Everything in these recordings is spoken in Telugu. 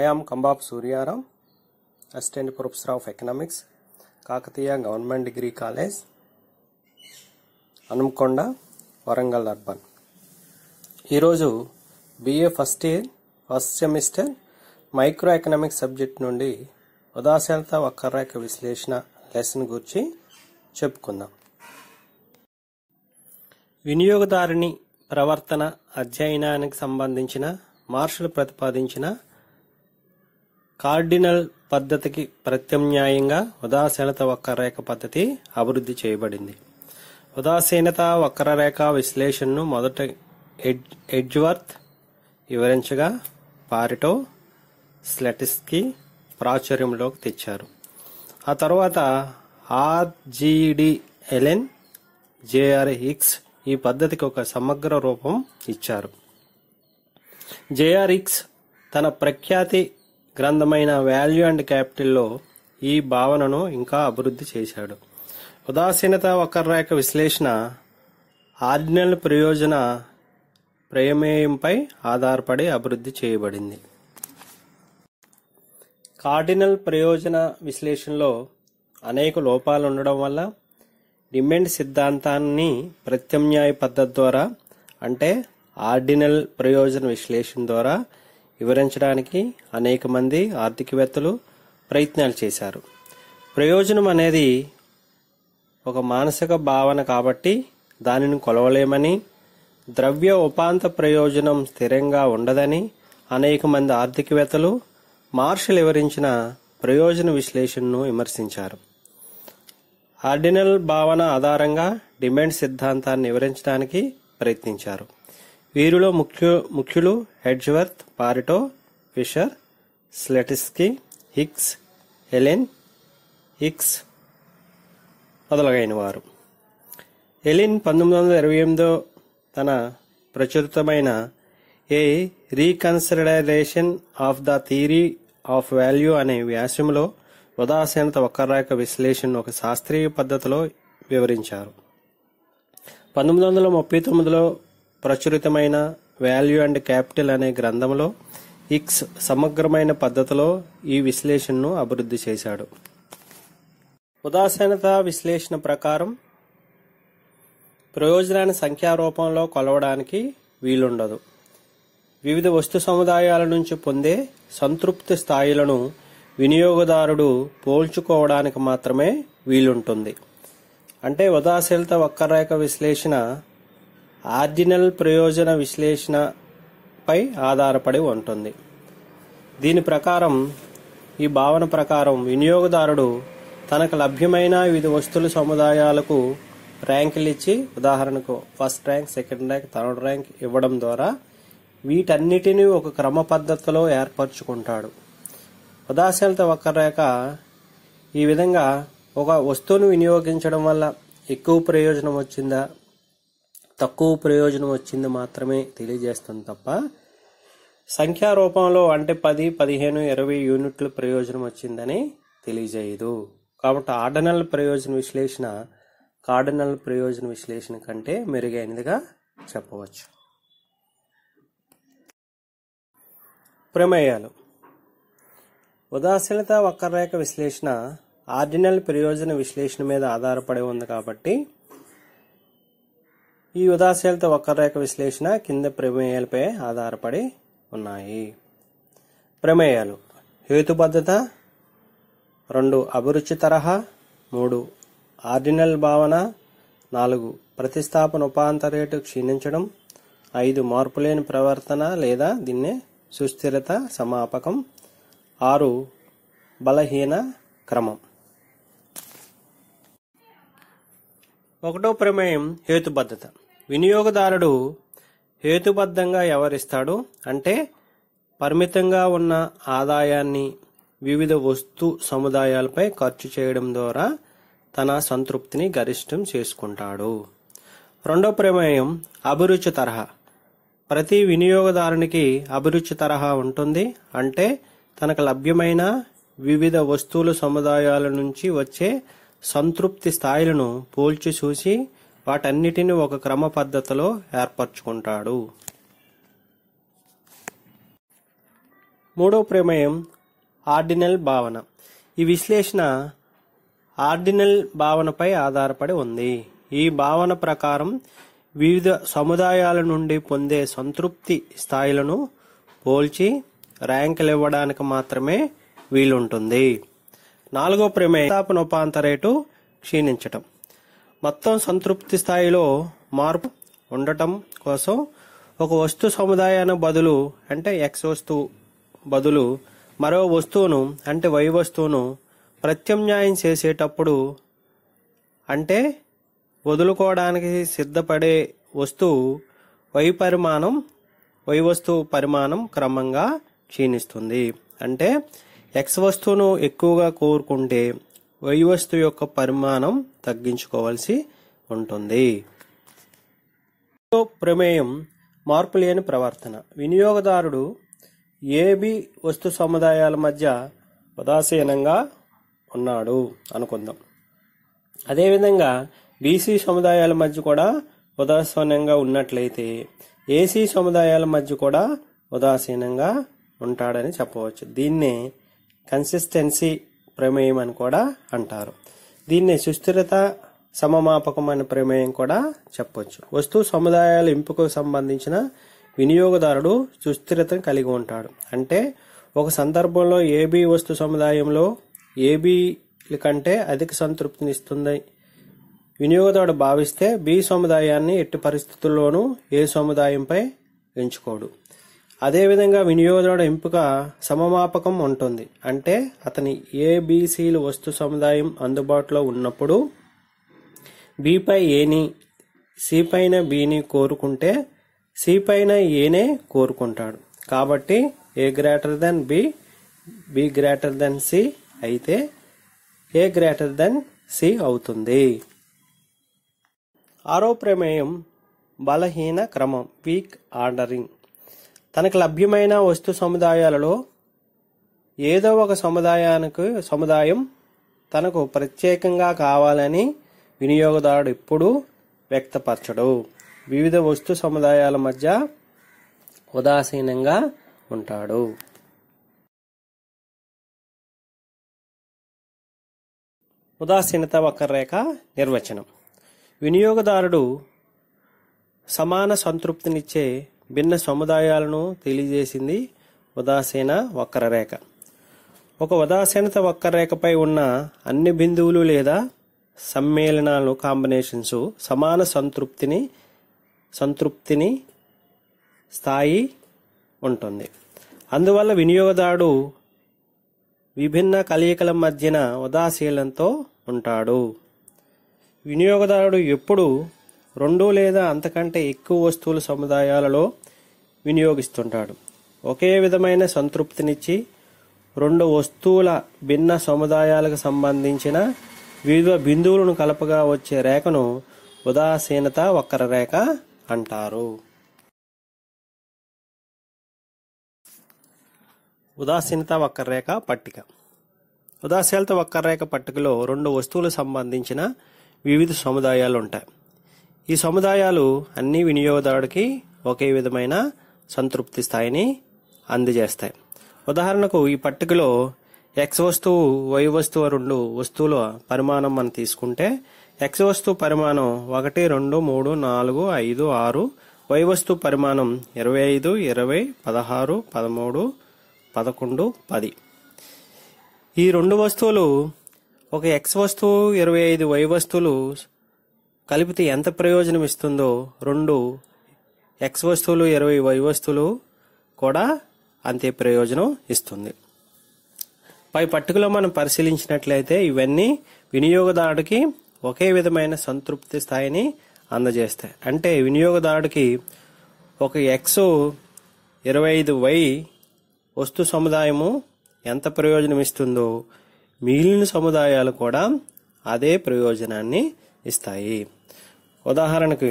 ఐ కంబాబ్ Suryaram assistant professor of economics Kakatiya government degree college Hanumakonda Warangal urban ఈరోజు BA first year first semester micro economics subject నుండి ఉదాసీనత వక్రరేఖ విశ్లేషణ లెసన్ గురించి చెప్పుకుందాం వినియోగదారుని ప్రవర్తన అధ్యయనానికి సంబంధించిన మార్షల్ ప్రతిపాదించిన కార్డినల్ పద్ధతికి ప్రత్యామ్నాయంగా ఉదాసీనత వక్రరేఖ పద్ధతి అభివృద్ధి చేయబడింది ఉదాసీనత వక్రరేఖ విశ్లేషణను మొదట ఎడ్జ్వర్త్ వివరించగా పారిటో స్లెటిస్కి ప్రాచుర్యంలోకి తెచ్చారు ఆ తర్వాత ఆర్జీడి ఎలెన్ జేఆర్ హిక్స్ ఈ పద్ధతికి ఒక సమగ్ర రూపం ఇచ్చారు జేఆర్ హిక్స్ తన ప్రఖ్యాతి గ్రంథమైన వాల్యూ అండ్ క్యాపిటల్లో ఈ భావనను ఇంకా అభివృద్ధి చేశాడు ఉదాసీనత వక్రరేఖ విశ్లేషణ ఆర్డినల్ ప్రయోజన ప్రమేయంపై ఆధారపడి అభివృద్ధి చేయబడింది కార్డినల్ ప్రయోజన విశ్లేషణలో అనేక లోపాలు ఉండడం వల్ల డిమాండ్ సిద్ధాంతాన్ని ప్రత్యామ్నాయ పద్ధతి ద్వారా అంటే ఆర్డినల్ ప్రయోజన విశ్లేషణ ద్వారా వివరించడానికి అనేక మంది ఆర్థికవేత్తలు ప్రయత్నాలు చేశారు ప్రయోజనం అనేది ఒక మానసిక భావన కాబట్టి దానిని కొలవలేమని ద్రవ్య ఉపాంత ప్రయోజనం స్థిరంగా ఉండదని అనేక మంది ఆర్థికవేత్తలు మార్షల్ వివరించిన ప్రయోజన విశ్లేషణను విమర్శించారు ఆర్డినల్ భావన ఆధారంగా డిమాండ్ సిద్ధాంతాన్ని వివరించడానికి ప్రయత్నించారు వీరిలో ముఖ్యు ముఖ్యులు Edgeworth Pareto Fisher Slutsky Hicks Allen Hicks మొదలగైన వారు ఎలిన్ పంతొమ్మిది వందల ఇరవై ఎనిమిదో తన ప్రచురితమైన a reconsideration of the theory of value అనే వ్యాసంలో ఉదాసీనత వక్రరేఖ విశ్లేషణను ఒక శాస్త్రీయ పద్ధతిలో వివరించారు పంతొమ్మిది వందల ముప్పై తొమ్మిదిలో ప్రచురితమైన వాల్యూ అండ్ క్యాపిటల్ అనే గ్రంథంలో ఇక్స్ సమగ్రమైన పద్ధతిలో ఈ విశ్లేషణను అభివృద్ధి చేశాడు ఉదాసీనత విశ్లేషణ ప్రకారం ప్రయోజనాన్ని సంఖ్యా రూపంలో కొలవడానికి వీలుండదు వివిధ వస్తు సముదాయాల నుంచి పొందే సంతృప్తి స్థాయిలను వినియోగదారుడు పోల్చుకోవడానికి మాత్రమే వీలుంటుంది అంటే ఉదాసీనత ఒక్కరేఖ విశ్లేషణ ఆర్డినల్ ప్రయోజన విశ్లేషణపై ఆధారపడి ఉంటుంది దీని ప్రకారం ఈ భావన ప్రకారం వినియోగదారుడు తనకు లభ్యమైన వివిధ వస్తువుల సముదాయాలకు ర్యాంకులు ఇచ్చి ఉదాహరణకు first rank second rank third rank ఇవ్వడం ద్వారా వీటన్నిటినీ ఒక క్రమ పద్ధతిలో ఏర్పరచుకుంటాడు ఉదాసీనత వక్రరేఖ ఈ విధంగా ఒక వస్తువును వినియోగించడం వల్ల ఎక్కువ ప్రయోజనం వచ్చిందా తక్కువ ప్రయోజనం వచ్చింది మాత్రమే తెలియజేస్తుంది తప్ప సంఖ్యా రూపంలో అంటే పది పదిహేను ఇరవై యూనిట్లు ప్రయోజనం వచ్చిందని తెలియజేయదు కాబట్టి ఆర్డనల్ ప్రయోజన విశ్లేషణ కార్డనల్ ప్రయోజన విశ్లేషణ కంటే మెరుగైనదిగా చెప్పవచ్చు ప్రమేయాలు ఉదాసీనత వక్రరేఖ విశ్లేషణ ఆర్డినల్ ప్రయోజన విశ్లేషణ మీద ఆధారపడి ఉంది కాబట్టి ఈ ఉదాశయాలతో వక్రరేఖ విశ్లేషణ కింద ప్రమేయాలపై ఆధారపడి ఉన్నాయి ప్రమేయాలు హేతుబద్ధత రెండు అభిరుచి తరహా మూడు ఆర్డినల్ భావన నాలుగు ప్రతిస్థాపన ఉపాంత రేటు క్షీణించడం ఐదు మార్పులేని ప్రవర్తన లేదా దీన్నే సుస్థిరత సమాపకం ఆరు బలహీన క్రమం ఒకటో ప్రమేయం హేతుబద్ధత వినియోగదారుడు హేతుబద్ధంగా వ్యవహరిస్తాడు అంటే పరిమితంగా ఉన్న ఆదాయాన్ని వివిధ వస్తు సముదాయాలపై ఖర్చు చేయడం ద్వారా తన సంతృప్తిని గరిష్టం చేసుకుంటాడు రెండో ప్రమేయం అభిరుచి తరహా ప్రతి వినియోగదారునికి అభిరుచి తరహా ఉంటుంది అంటే తనకు లభ్యమైన వివిధ వస్తువుల సముదాయాల నుంచి వచ్చే సంతృప్తి స్థాయిలను పోల్చి చూసి వాటన్నిటిని ఒక క్రమ పద్ధతిలో ఏర్పరచుకుంటాడు మూడో ప్రమేయం ఆర్డినల్ భావన ఈ విశ్లేషణ ఆర్డినల్ భావనపై ఆధారపడి ఉంది ఈ భావన ప్రకారం వివిధ సముదాయాల నుండి పొందే సంతృప్తి స్థాయిలను పోల్చి ర్యాంకులు ఇవ్వడానికి మాత్రమే వీలుంటుంది నాలుగో ప్రమేయం ఉపాంత రేటు క్షీణించటం మొత్తం సంతృప్తి స్థాయిలో మార్పు ఉండటం కోసం ఒక వస్తు సముదాయాన్ని బదులు అంటే ఎక్స్ వస్తువు బదులు మరో వస్తువును అంటే వై వస్తువును ప్రత్యామ్నాయం చేసేటప్పుడు అంటే వదులుకోవడానికి సిద్ధపడే వస్తువు వై పరిమాణం వై వస్తువు పరిమాణం క్రమంగా క్షీణిస్తుంది అంటే ఎక్స్ వస్తువును ఎక్కువగా కోరుకుంటే వైవస్తు వస్తువు యొక్క పరిమాణం తగ్గించుకోవాల్సి ఉంటుంది ప్రమేయం మార్పు లేని ప్రవర్తన వినియోగదారుడు ఏబి వస్తు సముదాయాల మధ్య ఉదాసీనంగా ఉన్నాడు అనుకుందాం అదేవిధంగా బీసీ సముదాయాల మధ్య కూడా ఉదాసీనంగా ఉన్నట్లయితే ఏసీ సముదాయాల మధ్య కూడా ఉదాసీనంగా ఉంటాడని చెప్పవచ్చు దీన్నే కన్సిస్టెన్సీ ప్రమేయం అని కూడా అంటారు దీన్ని సుస్థిరత సమమాపకమైన ప్రమేయం కూడా చెప్పొచ్చు వస్తు సముదాయాల ఎంపికకు సంబంధించిన వినియోగదారుడు సుస్థిరతను కలిగి ఉంటాడు అంటే ఒక సందర్భంలో ఏబి వస్తు సముదాయంలో ఏబి కంటే అధిక సంతృప్తినిస్తుంది వినియోగదారుడు భావిస్తే బి సముదాయాన్ని ఎట్టి పరిస్థితుల్లోనూ ఏ సముదాయంపై ఎంచుకోడు అదేవిధంగా వినియోగదారుడు ఎంపిక సమమాపకం ఉంటుంది అంటే అతని ఏబీసీలు వస్తు సముదాయం అందుబాటులో ఉన్నప్పుడు పై ఏని సి పైన బిని కోరుకుంటే సి పైన ఏనే కోరుకుంటాడు కాబట్టి A greater than B B greater than C అయితే ఏ గ్రేటర్ దెన్ సి అవుతుంది ఆరో ప్రమేయం బలహీన క్రమం వీక్ ఆర్డరింగ్ తనకు లభ్యమైన వస్తు సముదాయాలలో ఏదో ఒక సముదాయానికి సముదాయం తనకు ప్రత్యేకంగా కావాలని వినియోగదారుడు ఎప్పుడూ వ్యక్తపరచడు వివిధ వస్తు సముదాయాల మధ్య ఉదాసీనంగా ఉంటాడు ఉదాసీనత వక్రరేఖ నిర్వచనం వినియోగదారుడు సమాన సంతృప్తినిచ్చే భిన్న సముదాయాలను తెలియజేసింది ఉదాసీన వక్రరేఖ ఒక ఉదాసీనత వక్రరేఖపై ఉన్న అన్ని బిందువులు లేదా సమ్మేళనాలు కాంబినేషన్స్ సమాన సంతృప్తిని సంతృప్తిని స్థాయి ఉంటుంది అందువల్ల వినియోగదారుడు విభిన్న కలయికల మధ్యన ఉదాసీనంతో ఉంటాడు వినియోగదారుడు ఎప్పుడు రెండు లేదా అంతకంటే ఎక్కువ వస్తువుల సముదాయాలలో వినియోగిస్తుంటాడు ఒకే విధమైన సంతృప్తినిచ్చి రెండు వస్తువుల భిన్న సముదాయాలకు సంబంధించిన వివిధ బిందువులను కలపగా వచ్చే రేఖను ఉదాసీనత వక్ర రేఖ అంటారు ఉదాసీనత వక్రరేఖ రేఖ పట్టిక ఉదాసీనత వక్ర రేఖ పట్టికలో రెండు వస్తువులకు సంబంధించిన వివిధ సముదాయాలు ఉంటాయి ఈ సముదాయాలు అన్ని వినియోగదారుడికి ఒకే విధమైన సంతృప్తి స్థాయిని అందజేస్తాయి ఉదాహరణకు ఈ పట్టికలో ఎక్స్ వస్తువు వై వస్తువు రెండు వస్తువుల పరిమాణం మనం తీసుకుంటే ఎక్స్ వస్తువు పరిమాణం ఒకటి రెండు మూడు నాలుగు ఐదు ఆరు వై వస్తువు పరిమాణం ఇరవై ఐదు ఇరవై పదహారు పదమూడు పదకొండు పది ఈ రెండు వస్తువులు ఒక ఎక్స్ వస్తువు ఇరవై ఐదు వై వస్తువులు కలిపితే ఎంత ప్రయోజనం ఇస్తుందో రెండు ఎక్స్ వస్తువులు ఇరవై వై వస్తువులు కూడా అంతే ప్రయోజనం ఇస్తుంది పై పట్టుకలో మనం పరిశీలించినట్లయితే ఇవన్నీ వినియోగదారుడికి ఒకే విధమైన సంతృప్తి స్థాయిని అందజేస్తాయి అంటే వినియోగదారుడికి ఒక ఎక్స్ ఇరవై ఐదు వై వస్తు సముదాయము ఎంత ప్రయోజనం ఇస్తుందో మిగిలిన సముదాయాలు కూడా అదే ప్రయోజనాన్ని ఇస్తాయి ఉదాహరణకి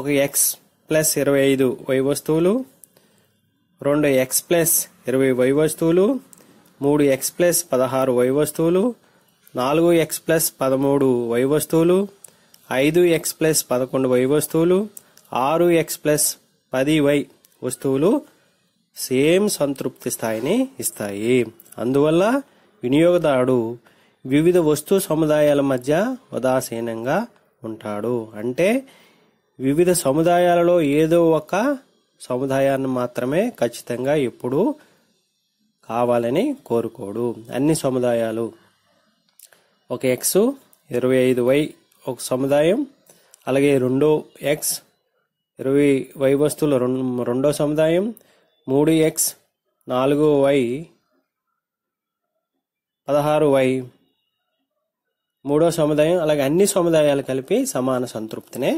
ఒక ఎక్స్ ప్లస్ ఇరవై ఐదు వై వస్తువులు రెండు ఎక్స్ ప్లస్ ఇరవై వై వస్తువులు మూడు ఎక్స్ ప్లస్ పదహారు వై వస్తువులు నాలుగు ఎక్స్ ప్లస్ పదమూడు వై వస్తువులు ఐదు ఎక్స్ ప్లస్ పదకొండు వై వస్తువులు ఆరు ఎక్స్ ప్లస్ పది వై వస్తువులు సేమ్ సంతృప్తి స్థాయిని ఇస్తాయి అందువల్ల వినియోగదారుడు వివిధ వస్తు సముదాయాల మధ్య ఉదాసీనంగా ఉంటాడు అంటే వివిధ సముదాయాలలో ఏదో ఒక సముదాయాన్ని మాత్రమే ఖచ్చితంగా ఎప్పుడు కావాలని కోరుకోడు అన్ని సముదాయాలు ఒక ఎక్స్ ఇరవై ఐదు వై ఒక సముదాయం అలాగే రెండో ఎక్స్ ఇరవై వై రెండు రెండో సముదాయం మూడు ఎక్స్ నాలుగు వై పదహారు వై మూడో సముదాయం అలాగే అన్ని సముదాయాలు కలిపి సమాన సంతృప్తినే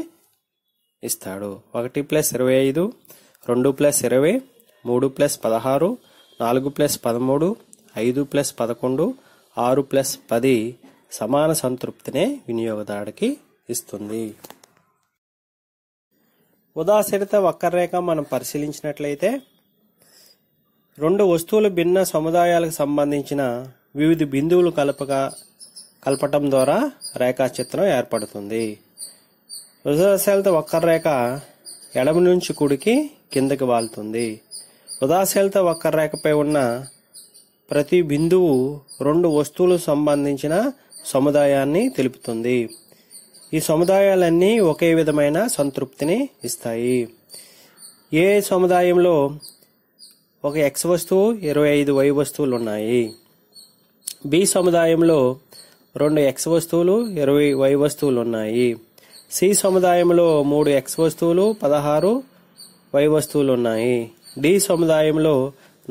ఇస్తాడు ఒకటి ప్లస్ ఇరవై ఐదు రెండు ప్లస్ ఇరవై మూడు ప్లస్ పదహారు నాలుగు ప్లస్ పదమూడు ఐదు ప్లస్ పదకొండు ఆరు ప్లస్ పది సమాన సంతృప్తినే వినియోగదారుడికి ఇస్తుంది ఉదాసీనత వక్రరేఖ మనం పరిశీలించినట్లయితే రెండు వస్తువులు భిన్న సముదాయాలకు సంబంధించిన వివిధ బిందువులు కలపక కలపటం ద్వారా రేఖాచిత్రం ఏర్పడుతుంది ఉదాశయాలతో వక్రరేఖ ఎడమ నుంచి కుడికి కిందకి వాలుతుంది ఉదాశయాలతో వక్రరేఖపై ఉన్న ప్రతి బిందువు రెండు వస్తువులకు సంబంధించిన సముదాయాన్ని తెలుపుతుంది ఈ సముదాయాలన్నీ ఒకే విధమైన సంతృప్తిని ఇస్తాయి ఏ సముదాయంలో ఒక ఎక్స్ వస్తువు ఇరవై ఐదు వై వస్తువులు ఉన్నాయి బి సముదాయంలో రెండు ఎక్స్ వస్తువులు ఇరవై వై వస్తువులు ఉన్నాయి సి సముదాయంలో మూడు ఎక్స్ వస్తువులు పదహారు వై వస్తువులు ఉన్నాయి డి సముదాయంలో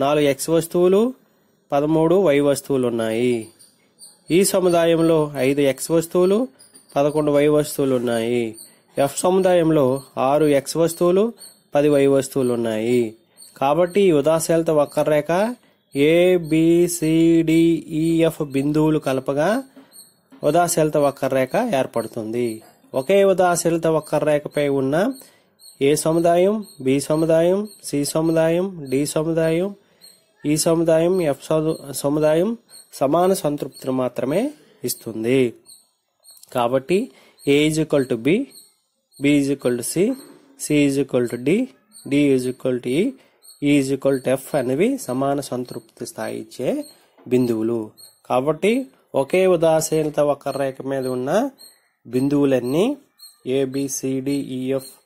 నాలుగు ఎక్స్ వస్తువులు పదమూడు వై వస్తువులు ఉన్నాయి ఈ సముదాయంలో ఐదు ఎక్స్ వస్తువులు పదకొండు వై వస్తువులు ఉన్నాయి ఎఫ్ సముదాయంలో ఆరు ఎక్స్ వస్తువులు పది వై వస్తువులు ఉన్నాయి కాబట్టి ఈ ఉదాశీలత వక్రరేఖ ఏబిసిడిఈఎఫ్ e, బిందువులు కలపగా ఉదాశీలత వక్రరేఖ ఏర్పడుతుంది ఒకే ఉదాశీలత ఒక్క రేఖపై ఉన్న ఏ సముదాయం బి సముదాయం సి సముదాయం డి సముదాయం ఈ సముదాయం ఎఫ్ సముదాయం సమాన సంతృప్తిని మాత్రమే ఇస్తుంది కాబట్టి ఏ is equal to be B is equal to C C is equal to D D is equal to ఈ ఈజ్ ఈక్వల్ టు ఎఫ్ అనేవి సమాన సంతృప్తి స్థాయి ఇచ్చే బిందువులు కాబట్టి ఒకే ఉదాసీనత ఒక రేఖ మీద ఉన్న బిందువులన్నీ ఏబిసిడిఈఎఫ్ e,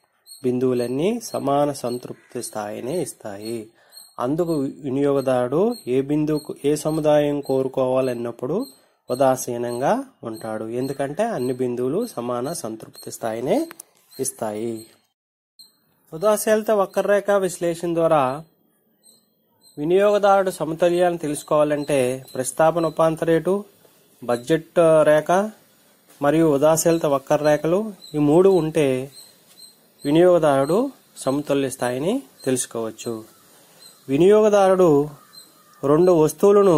బిందువులన్నీ సమాన సంతృప్తి స్థాయిని ఇస్తాయి అందుకు వినియోగదారుడు ఏ బిందువుకు ఏ సముదాయం కోరుకోవాలన్నప్పుడు ఉదాసీనంగా ఉంటాడు ఎందుకంటే అన్ని బిందువులు సమాన సంతృప్తి స్థాయిని ఇస్తాయి ఉదాశీలత వక్రరేఖ విశ్లేషణ ద్వారా వినియోగదారుడు సమతుల్యాన్ని తెలుసుకోవాలంటే ఉపాంత రేటు బడ్జెట్ రేఖ మరియు ఉదాసీనత రేఖలు ఈ మూడు ఉంటే వినియోగదారుడు సమతుల్య స్థాయిని తెలుసుకోవచ్చు వినియోగదారుడు రెండు వస్తువులను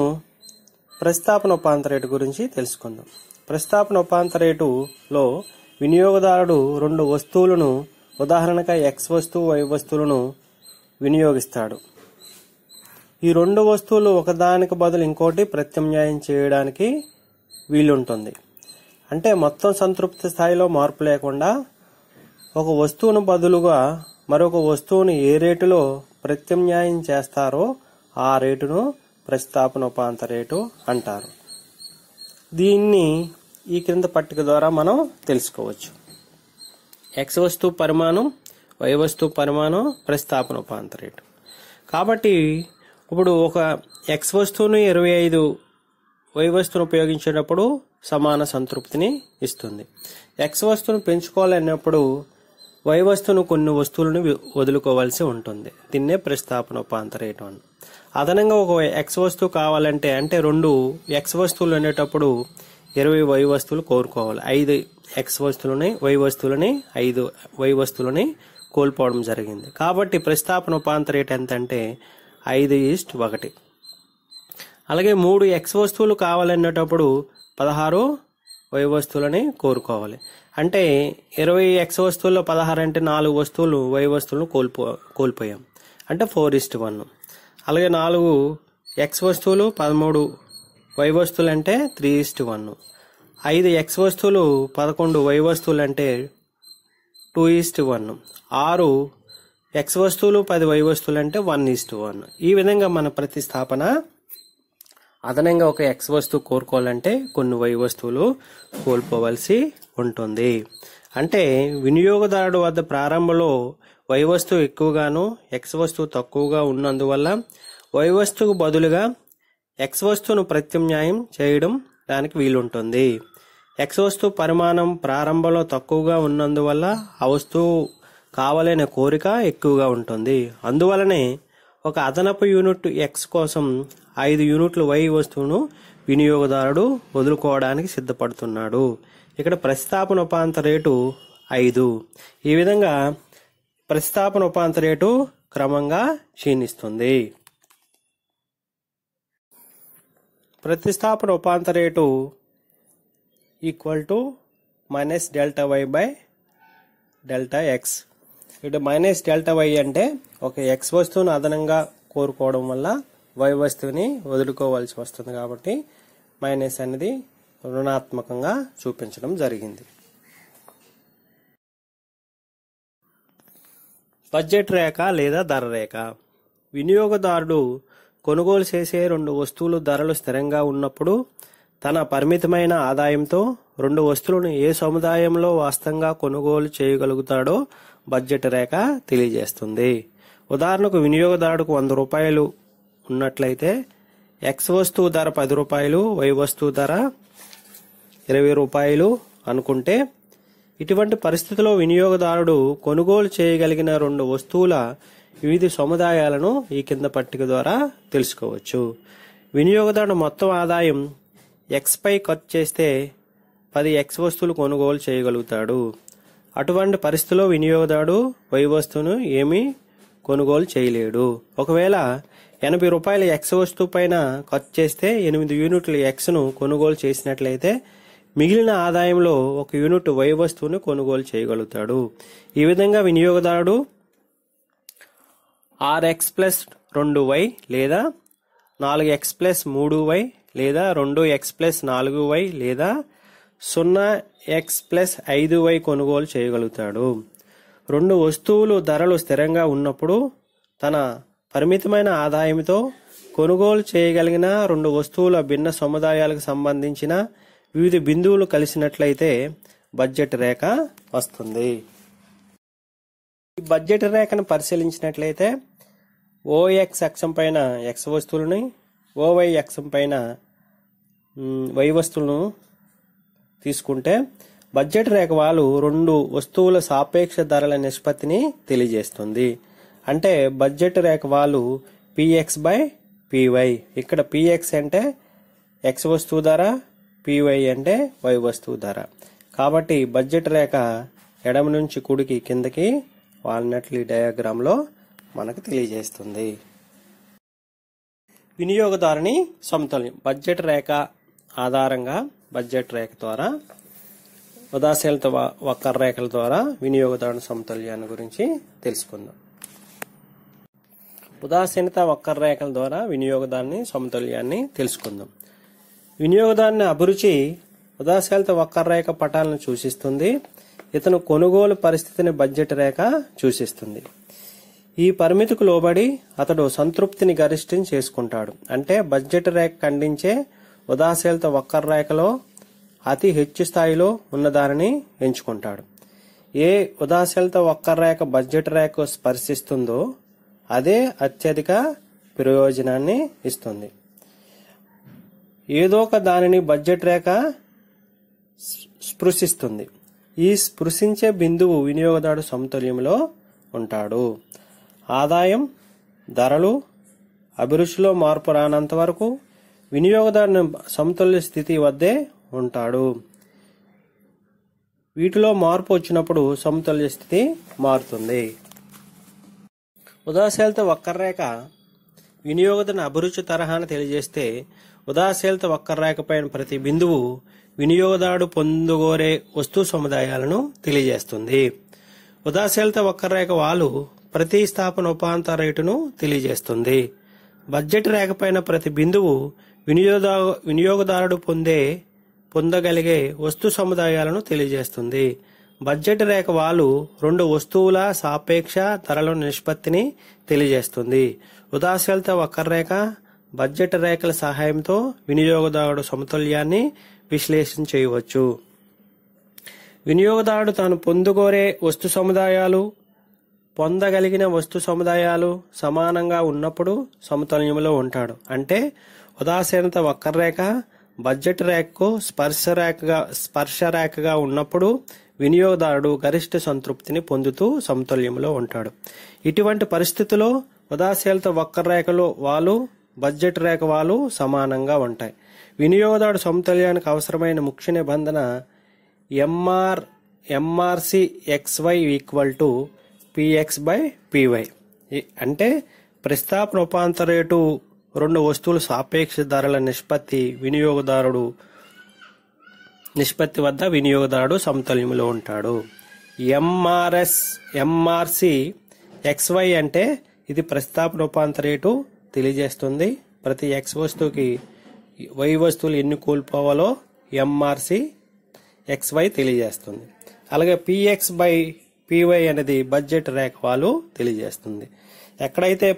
ప్రస్తాపన ఉపాంత రేటు గురించి తెలుసుకుందాం ప్రస్తాపన ఉపాంత రేటులో వినియోగదారుడు రెండు వస్తువులను ఉదాహరణగా ఎక్స్ వస్తువు వై వస్తువులను వినియోగిస్తాడు ఈ రెండు వస్తువులు ఒకదానికి బదులు ఇంకోటి ప్రత్యామ్నాయం చేయడానికి వీలుంటుంది అంటే మొత్తం సంతృప్తి స్థాయిలో మార్పు లేకుండా ఒక వస్తువును బదులుగా మరొక వస్తువును ఏ రేటులో ప్రత్యామ్నాయం చేస్తారో ఆ రేటును ప్రస్తాపనోపాంత రేటు అంటారు దీన్ని ఈ క్రింద పట్టిక ద్వారా మనం తెలుసుకోవచ్చు ఎక్స్ వస్తువు పరిమాణం వై వస్తువు పరిమాణం ప్రస్తాపనోపాంత రేటు కాబట్టి ఇప్పుడు ఒక ఎక్స్ వస్తువును ఇరవై ఐదు వై వస్తువును ఉపయోగించేటప్పుడు సమాన సంతృప్తిని ఇస్తుంది ఎక్స్ వస్తువును పెంచుకోవాలన్నప్పుడు వై వస్తువును కొన్ని వస్తువులను వదులుకోవాల్సి ఉంటుంది దీన్నే ప్రస్తాపన ఉపాంతరేయటం అదనంగా ఒక ఎక్స్ వస్తువు కావాలంటే అంటే రెండు ఎక్స్ వస్తువులు అనేటప్పుడు ఇరవై వై వస్తువులు కోరుకోవాలి ఐదు ఎక్స్ వస్తువులని వై వస్తువులని ఐదు వై వస్తువులని కోల్పోవడం జరిగింది కాబట్టి ప్రస్తాపన ఉపాంతరేట్ ఎంత అంటే ఐదు ఈస్ట్ ఒకటి అలాగే మూడు ఎక్స్ వస్తువులు కావాలన్నటప్పుడు పదహారు వై వస్తువులని కోరుకోవాలి అంటే ఇరవై ఎక్స్ వస్తువుల్లో పదహారు అంటే నాలుగు వస్తువులు వై వస్తువులను కోల్పో కోల్పోయాం అంటే ఫోర్ ఇస్ట్ వన్ అలాగే నాలుగు ఎక్స్ వస్తువులు పదమూడు వై వస్తువులు అంటే త్రీ ఇస్ట్ వన్ ఐదు ఎక్స్ వస్తువులు పదకొండు వై వస్తువులు అంటే టూ ఈస్ట్ వన్ ఆరు ఎక్స్ వస్తువులు పది వై వస్తువులు అంటే వన్ ఈస్ట్ వన్ ఈ విధంగా మన ప్రతిస్థాపన అదనంగా ఒక ఎక్స్ వస్తువు కోరుకోవాలంటే కొన్ని వై వస్తువులు కోల్పోవలసి ఉంటుంది అంటే వినియోగదారుడు వద్ద ప్రారంభంలో వై వస్తువు ఎక్కువగాను ఎక్స్ వస్తువు తక్కువగా ఉన్నందువల్ల వై వస్తువుకు బదులుగా ఎక్స్ వస్తువును ప్రత్యామ్నాయం చేయడం దానికి వీలుంటుంది ఎక్స్ వస్తువు పరిమాణం ప్రారంభంలో తక్కువగా ఉన్నందువల్ల ఆ వస్తువు కావాలనే కోరిక ఎక్కువగా ఉంటుంది అందువలనే ఒక అదనపు యూనిట్ ఎక్స్ కోసం ఐదు యూనిట్ల వై వస్తువును వినియోగదారుడు వదులుకోవడానికి సిద్ధపడుతున్నాడు ఇక్కడ ప్రస్తాపన ఉపాంత రేటు ఐదు ఈ విధంగా ప్రస్తాపన ఉపాంత రేటు క్రమంగా క్షీణిస్తుంది ప్రతిస్థాపన ఉపాంత రేటు equal to minus delta Y by delta X ఇటు మైనస్ డెల్టా వై అంటే ఒక ఎక్స్ వస్తువును అదనంగా కోరుకోవడం వల్ల వై వస్తువుని వదులుకోవాల్సి వస్తుంది కాబట్టి మైనస్ అనేది రుణాత్మకంగా చూపించడం జరిగింది బడ్జెట్ రేఖ లేదా ధర రేఖ వినియోగదారుడు కొనుగోలు చేసే రెండు వస్తువులు ధరలు స్థిరంగా ఉన్నప్పుడు తన పరిమితమైన ఆదాయంతో రెండు వస్తువులను ఏ సముదాయంలో వాస్తవంగా కొనుగోలు చేయగలుగుతాడో బడ్జెట్ రేఖ తెలియజేస్తుంది ఉదాహరణకు వినియోగదారుడుకు వంద రూపాయలు ఉన్నట్లయితే ఎక్స్ వస్తువు ధర పది రూపాయలు వై వస్తువు ధర ఇరవై రూపాయలు అనుకుంటే ఇటువంటి పరిస్థితిలో వినియోగదారుడు కొనుగోలు చేయగలిగిన రెండు వస్తువుల వివిధ సముదాయాలను ఈ కింద పట్టిక ద్వారా తెలుసుకోవచ్చు వినియోగదారుడు మొత్తం ఆదాయం ఎక్స్పై ఖర్చు చేస్తే పది ఎక్స్ వస్తువులు కొనుగోలు చేయగలుగుతాడు అటువంటి పరిస్థితిలో వినియోగదారుడు వై వస్తువును ఏమీ కొనుగోలు చేయలేడు ఒకవేళ ఎనభై రూపాయల ఎక్స్ వస్తువు పైన ఖర్చు చేస్తే ఎనిమిది యూనిట్ల ఎక్స్ను కొనుగోలు చేసినట్లయితే మిగిలిన ఆదాయంలో ఒక యూనిట్ వై వస్తువును కొనుగోలు చేయగలుగుతాడు ఈ విధంగా వినియోగదారుడు ఆర్ ఎక్స్ ప్లస్ రెండు వై లేదా నాలుగు ఎక్స్ ప్లస్ మూడు వై లేదా రెండు ఎక్స్ ప్లస్ నాలుగు వై లేదా సున్నా ఎక్స్ ప్లస్ ఐదు వై కొనుగోలు చేయగలుగుతాడు రెండు వస్తువులు ధరలు స్థిరంగా ఉన్నప్పుడు తన పరిమితమైన ఆదాయంతో కొనుగోలు చేయగలిగిన రెండు వస్తువుల భిన్న సముదాయాలకు సంబంధించిన వివిధ బిందువులు కలిసినట్లయితే బడ్జెట్ రేఖ వస్తుంది ఈ బడ్జెట్ రేఖను పరిశీలించినట్లయితే ఓఎక్స్ అక్షం పైన ఎక్స్ వస్తువులని ఓవై అక్షం పైన వై వస్తువులను తీసుకుంటే బడ్జెట్ రేఖ వాళ్ళు రెండు వస్తువుల సాపేక్ష ధరల నిష్పత్తిని తెలియజేస్తుంది అంటే బడ్జెట్ రేఖ వాళ్ళు పిఎక్స్ బై పివై ఇక్కడ పిఎక్స్ అంటే ఎక్స్ వస్తువు ధర పివై అంటే వై వస్తువు ధర కాబట్టి బడ్జెట్ రేఖ ఎడమ నుంచి కుడికి కిందకి వాల్నట్లీ డయాగ్రామ్లో మనకు తెలియజేస్తుంది వినియోగదారుని సమతుల్యం బడ్జెట్ రేఖ ఆధారంగా బడ్జెట్ రేఖ ద్వారా ఉదాశీలత వక్ర రేఖల ద్వారా వినియోగదారుని సమతుల్యాన్ని గురించి తెలుసుకుందాం ఉదాసీనత వక్రరేఖల ద్వారా వినియోగదారుని సమతుల్యాన్ని తెలుసుకుందాం వినియోగదారుని అభిరుచి ఉదాసీనత వక్రరేఖ పటాలను సూచిస్తుంది ఇతను కొనుగోలు పరిస్థితిని బడ్జెట్ రేఖ సూచిస్తుంది ఈ పరిమితికి లోబడి అతడు సంతృప్తిని గరిష్టం చేసుకుంటాడు అంటే బడ్జెట్ రేఖ ఖండించే ఉదాసీనత వక్రరేఖలో అతి హెచ్చు స్థాయిలో ఉన్నదానిని ఎంచుకుంటాడు ఏ ఉదాసీనత వక్రరేఖ బడ్జెట్ రేఖ స్పర్శిస్తుందో అదే అత్యధిక ప్రయోజనాన్ని ఇస్తుంది ఏదో ఒక దానిని బడ్జెట్ రేఖ స్పృశిస్తుంది ఈ స్పృశించే బిందువు వినియోగదారు సమతుల్యంలో ఉంటాడు ఆదాయం ధరలు అభిరుచిలో మార్పు రానంత వరకు వినియోగదారుని సమతుల్య స్థితి వద్దే ఉంటాడు వీటిలో మార్పు వచ్చినప్పుడు సమతుల్య స్థితి మారుతుంది ఉదాశీలత వక్రరేఖ వినియోగదన అభిరుచి తరహాన తెలియజేస్తే ఉదాశీలత పైన ప్రతి బిందువు వినియోగదారుడు పొందుగోరే వస్తు సముదాయాలను తెలియజేస్తుంది ఉదాశీలత వాళ్ళు వాలు స్థాపన ఉపాంత రేటును తెలియజేస్తుంది బడ్జెట్ రేఖపైన ప్రతి బిందువు వినియోగ వినియోగదారుడు పొందే పొందగలిగే వస్తు సముదాయాలను తెలియజేస్తుంది బడ్జెట్ రేఖ వాలు రెండు వస్తువుల సాపేక్ష ధరల నిష్పత్తిని తెలియజేస్తుంది ఉదాసీనత వక్రరేఖ బడ్జెట్ రేఖల సహాయంతో వినియోగదారుడు సమతుల్యాన్ని విశ్లేషణ చేయవచ్చు వినియోగదారుడు తాను పొందుకోరే వస్తు సముదాయాలు పొందగలిగిన వస్తు సముదాయాలు సమానంగా ఉన్నప్పుడు సమతుల్యంలో ఉంటాడు అంటే ఉదాసీనత వక్రరేఖ బడ్జెట్ రేఖకు స్పర్శ రేఖగా స్పర్శ రేఖగా ఉన్నప్పుడు వినియోగదారుడు గరిష్ట సంతృప్తిని పొందుతూ సమతుల్యంలో ఉంటాడు ఇటువంటి పరిస్థితుల్లో ఉదాశీలత వక్ర రేఖలో వాళ్ళు బడ్జెట్ రేఖ వాళ్ళు సమానంగా ఉంటాయి వినియోగదారుడు సమతుల్యానికి అవసరమైన ముఖ్య నిబంధన MR MRS XY equal to PX by PY అంటే ప్రస్తాపన రూపాంతరేటు రెండు వస్తువుల సాపేక్ష ధరల నిష్పత్తి వినియోగదారుడు నిష్పత్తి వద్ద వినియోగదారుడు సమతుల్యంలో ఉంటాడు ఎంఆర్ఎస్ ఎంఆర్సి ఎక్స్వై అంటే ఇది ప్రస్తాప రూపాంత రేటు తెలియజేస్తుంది ప్రతి ఎక్స్ వస్తువుకి వై వస్తువులు ఎన్ని కోల్పోవాలో ఎంఆర్సి ఎక్స్వై తెలియజేస్తుంది అలాగే పిఎక్స్ బై పివై అనేది బడ్జెట్ రేఖవాలు తెలియజేస్తుంది ఎక్కడైతే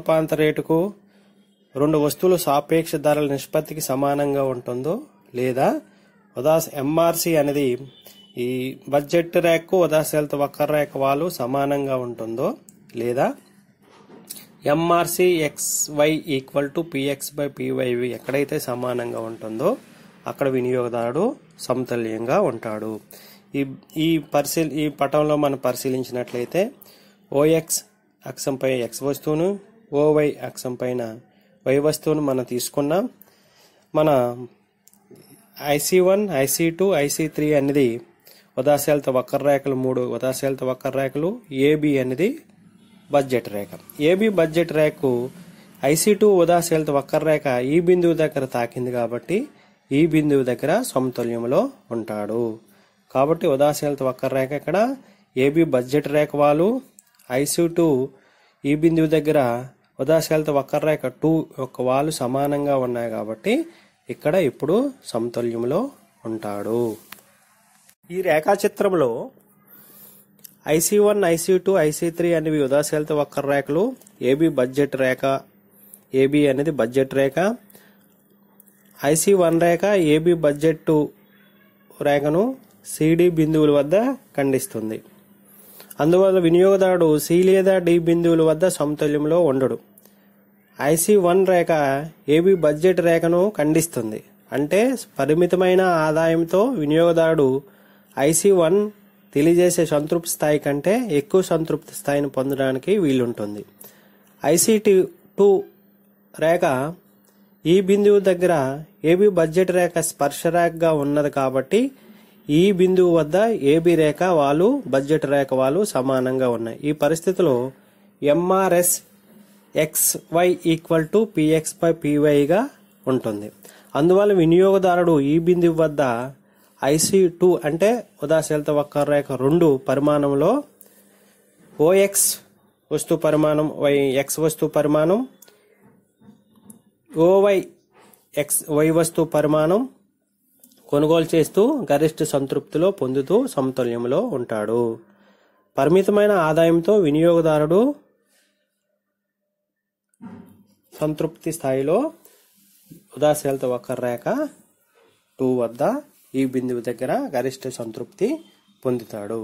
ఉపాంత రేటుకు రెండు వస్తువులు సాపేక్ష ధరల నిష్పత్తికి సమానంగా ఉంటుందో లేదా ఉదాస్ ఎంఆర్సీ అనేది ఈ బడ్జెట్ ర్యాక్ ఉదాస్ హెల్త్ వక్కర్ ర్యాక్ వాళ్ళు సమానంగా ఉంటుందో లేదా MRS Y equal to PX by PY ఎక్కడైతే సమానంగా ఉంటుందో అక్కడ వినియోగదారుడు సమతుల్యంగా ఉంటాడు ఈ ఈ పరిశీలి ఈ పటంలో మనం పరిశీలించినట్లయితే ఓఎక్స్ అక్షంపై ఎక్స్ వస్తువును ఓవై అక్షం పైన వై వస్తువును మనం తీసుకున్నాం మన IC one IC two IC three అనేది ఉదాశాలత వక్ర రేఖలు మూడు ఉదాశాలత వక్ర రేఖలు ఏబి అనేది బడ్జెట్ రేఖ ఏబి బడ్జెట్ రేఖకు ఐసీ టూ ఉదాశాలత వక్ర రేఖ ఈ బిందువు దగ్గర తాకింది కాబట్టి ఈ బిందువు దగ్గర సమతుల్యంలో ఉంటాడు కాబట్టి ఉదాశాలత వక్ర రేఖ ఇక్కడ ఏబి బడ్జెట్ రేఖ వాళ్ళు ఐసీ టూ ఈ బిందువు దగ్గర ఉదాశాలత వక్ర రేఖ టూ యొక్క వాళ్ళు సమానంగా ఉన్నాయి కాబట్టి ఇక్కడ ఇప్పుడు సమతుల్యంలో ఉంటాడు ఈ రేఖాచిత్రంలో IC one IC two IC three అనేవి ఉదాశీలత వక్ర రేఖలు ఏబీ బడ్జెట్ రేఖ ఏబీ అనేది బడ్జెట్ రేఖ ఐసీ వన్ రేఖ ఏబీ బడ్జెట్ టూ రేఖను సిడి బిందువుల వద్ద ఖండిస్తుంది అందువల్ల వినియోగదారుడు సి లేదా డి బిందువుల వద్ద సమతుల్యంలో ఉండడు ఐసీ వన్ రేఖ ఏబీ బడ్జెట్ రేఖను ఖండిస్తుంది అంటే పరిమితమైన ఆదాయంతో వినియోగదారుడు ఐసీ వన్ తెలియజేసే సంతృప్తి స్థాయి కంటే ఎక్కువ సంతృప్తి స్థాయిని పొందడానికి వీలుంటుంది ఐసీటీ టూ రేఖ ఈ బిందువు దగ్గర ఏబీ బడ్జెట్ రేఖ స్పర్శరేఖగా ఉన్నది కాబట్టి ఈ బిందువు వద్ద ఏబీ రేఖ వాళ్ళు బడ్జెట్ రేఖ వాళ్ళు సమానంగా ఉన్నాయి ఈ పరిస్థితిలో MRS XY equal to PX by పివైగా ఉంటుంది అందువల్ల వినియోగదారుడు ఈ బిందువు వద్ద ఐసి టూ అంటే ఉదాశీలత వక్రరేఖ రెండు పరిమాణంలో ఓఎక్స్ వస్తు పరిమాణం వై ఎక్స్ వస్తు పరిమాణం ఓవై ఎక్స్ వై వస్తు పరిమాణం కొనుగోలు చేస్తూ గరిష్ట సంతృప్తిలో పొందుతూ సమతుల్యంలో ఉంటాడు పరిమితమైన ఆదాయంతో వినియోగదారుడు సంతృప్తి స్థాయిలో ఉదాసీనత ఒక రేఖ టూ వద్ద ఈ బిందువు దగ్గర గరిష్ట సంతృప్తి పొందుతాడు